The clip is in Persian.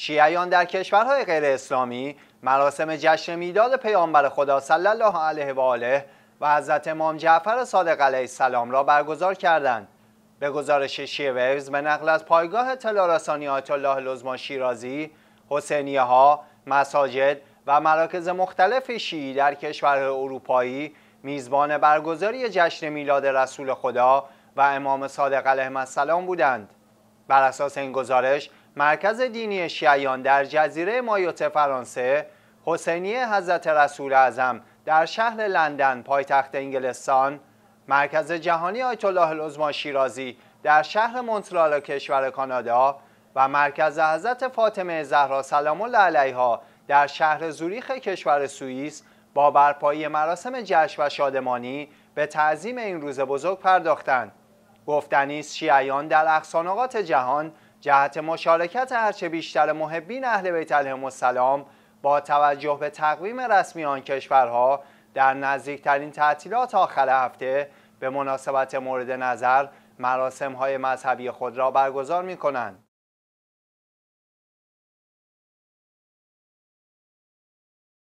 شیعیان در کشورهای غیر اسلامی مراسم جشن میلاد پیامبر خدا صلی الله علیه و آله و حضرت امام جعفر صادق علیه السلام را برگزار کردند. به گزارش شیعه ویوز به نقل از پایگاه تلارسانی آیت الله لزما شیرازی، حسینیه ها، مساجد و مراکز مختلف شیعی در کشورهای اروپایی میزبان برگزاری جشن میلاد رسول خدا و امام صادق علیه السلام بودند. بر اساس این گزارش مرکز دینی شیعیان در جزیره مایوت فرانسه حسینیه حضرت رسول اعظم در شهر لندن پایتخت انگلستان مرکز جهانی آیت الله العظما شیرازی در شهر مونترال کشور کانادا و مرکز حضرت فاطمه زهرا سلام الله علیها در شهر زوریخ کشور سوئیس با برپایی مراسم جشن و شادمانی به تعظیم این روز بزرگ پرداختند گفتنی است شیعیان در اقصانقات جهان جهت مشارکت هرچه بیشتر محبین اهل بیت علیهم السلام با توجه به تقویم رسمی آن کشورها در نزدیکترین تعطیلات آخر هفته به مناسبت مورد نظر مراسم های مذهبی خود را برگزار می کنند.